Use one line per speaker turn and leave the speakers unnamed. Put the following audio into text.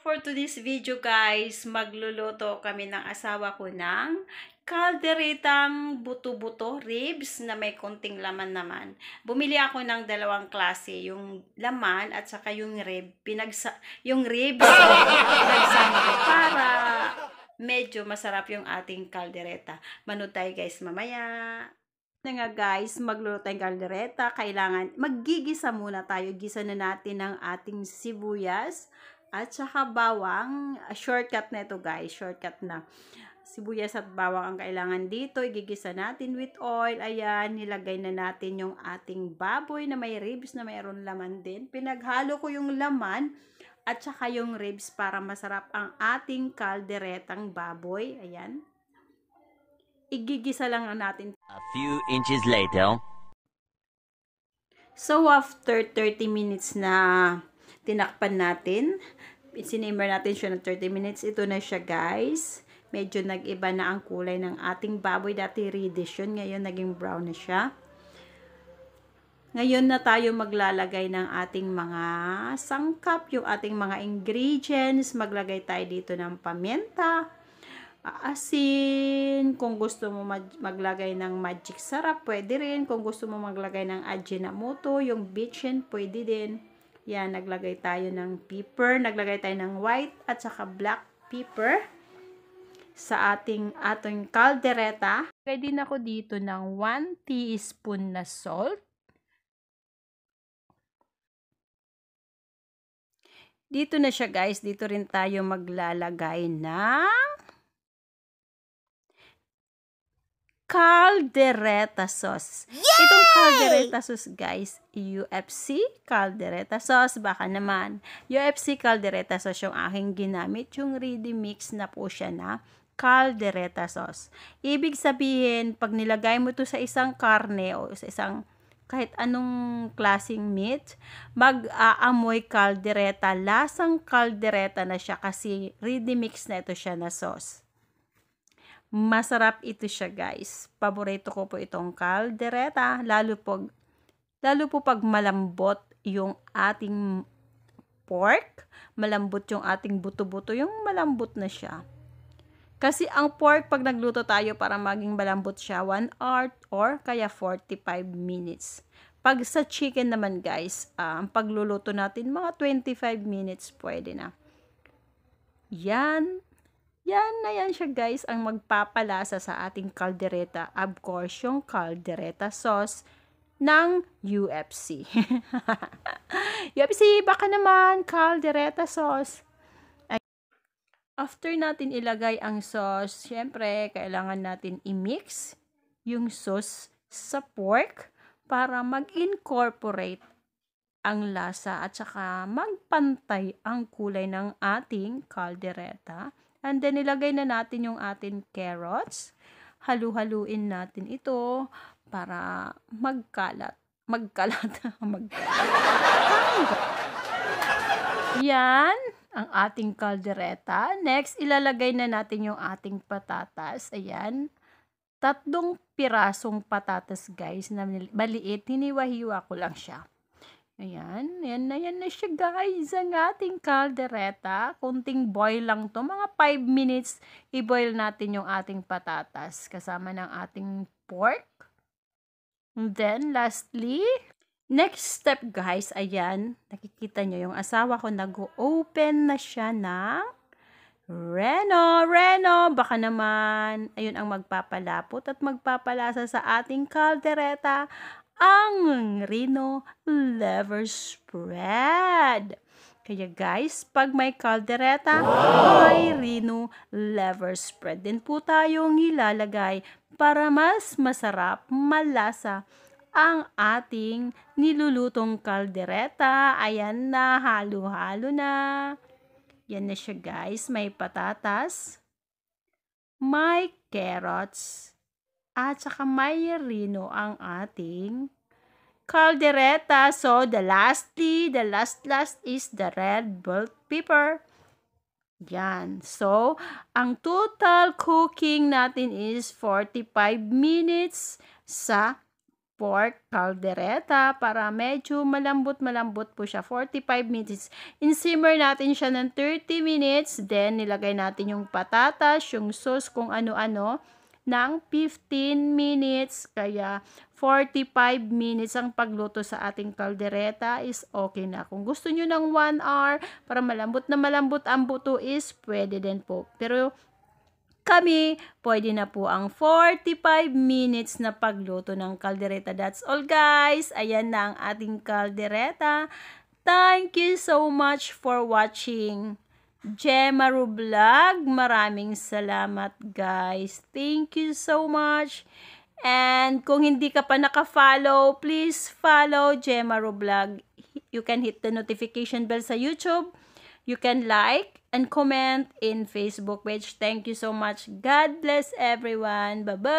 For today's video guys, magluluto kami ng asawa ko ng kalderetang buto-buto ribs na may konting laman naman. Bumili ako ng dalawang klase, yung laman at saka yung rib. Pinagsa yung ribs oh, para medyo masarap yung ating kaldereta. Manood tayo guys mamaya na nga guys, magluluto tayong kaldereta, kailangan, maggigisa muna tayo. Gisa na natin ang ating sibuyas, at saka bawang. Ah, shortcut na ito guys, shortcut na. Sibuyas at bawang ang kailangan dito. Igigisa natin with oil. Ayan, nilagay na natin yung ating baboy na may ribs na mayroon laman din. Pinaghalo ko yung laman at saka yung ribs para masarap ang ating kalderetang baboy. Ayan. Igigisa lang natin. A few inches later. So after 30 minutes na tinakpan natin. Sinimmer natin siya ng 30 minutes. Ito na siya guys. Medyo nag-iba na ang kulay ng ating baboy. Dati reddish yun. Ngayon naging brown na siya. Ngayon na tayo maglalagay ng ating mga sangkap, yung ating mga ingredients. Maglagay tayo dito ng paminta, asin. Kung gusto mo maglagay ng magic sarap, pwede rin. Kung gusto mo maglagay ng ajinomoto, yung bitchin, pwede din. Yan, naglagay tayo ng pepper, naglagay tayo ng white at saka black pepper sa ating ating kaldereta. Naglagay din ako dito ng 1 teaspoon na salt. Dito na siya guys, dito rin tayo maglalagay ng caldereta sauce. Yay! Itong caldereta sauce, guys, UFC caldereta sauce, baka naman. UFC caldereta sauce yung aking ginamit. Yung ready mix na po siya na caldereta sauce. Ibig sabihin, pag nilagay mo to sa isang karne o sa isang kahit anong klasing meat, mag-aamoy caldereta. Lasang caldereta na siya kasi ready mix na ito siya na sauce. Masarap ito siya guys. Paborito ko po itong kaldereta. Lalo po, lalo po pag malambot yung ating pork. Malambot yung ating buto-buto. Yung malambot na siya. Kasi ang pork pag nagluto tayo para maging malambot siya 1 hour or kaya 45 minutes. Pag sa chicken naman guys, uh, ang pagluluto natin mga 25 minutes pwede na. Yan, yan na yan siya guys ang magpapalasa sa ating kaldereta. Of course, yung kaldereta sauce ng UFC. UFC, baka naman kaldereta sauce. After natin ilagay ang sauce, syempre, kailangan natin i-mix yung sauce sa pork para mag-incorporate ang lasa at saka magpantay ang kulay ng ating kaldereta And then, ilagay na natin yung ating carrots. Halu-haluin natin ito para magkalat. Magkalat. magkalat. Yan ang ating kaldereta. Next, ilalagay na natin yung ating patatas. Ayan. Tatlong pirasong patatas guys na maliit. hiniwa ko lang siya. Ayan, ayan na yan na siya guys, ang ating kaldereta. Kunting boil lang to, mga 5 minutes i-boil natin yung ating patatas kasama ng ating pork. And then, lastly, next step guys, ayan, nakikita nyo yung asawa ko nag-open na siya ng Reno, Reno, baka naman, ayun ang magpapalapot at magpapalasa sa ating kaldereta ang Rino Lever Spread. Kaya guys, pag may kaldereta, wow! may Rino Lever Spread din po tayong ilalagay para mas masarap, malasa ang ating nilulutong kaldereta. Ayan na, halo-halo na. Yan na siya guys, may patatas, may carrots, at saka mayerino ang ating caldereta. So, the lastly, the last last is the red bell pepper. Yan. So, ang total cooking natin is 45 minutes sa pork caldereta para medyo malambot-malambot po siya. 45 minutes. In-simmer natin siya ng 30 minutes. Then, nilagay natin yung patatas, yung sauce, kung ano-ano ng 15 minutes. Kaya 45 minutes ang pagluto sa ating kaldereta is okay na. Kung gusto nyo ng 1 hour para malambot na malambot ang buto is pwede din po. Pero kami, pwede na po ang 45 minutes na pagluto ng kaldereta. That's all guys. Ayan na ang ating kaldereta. Thank you so much for watching. Gemma Rublog. Maraming salamat guys. Thank you so much. And kung hindi ka pa naka-follow, please follow Gemma Rublog. You can hit the notification bell sa YouTube. You can like and comment in Facebook page. Thank you so much. God bless everyone. Bye-bye.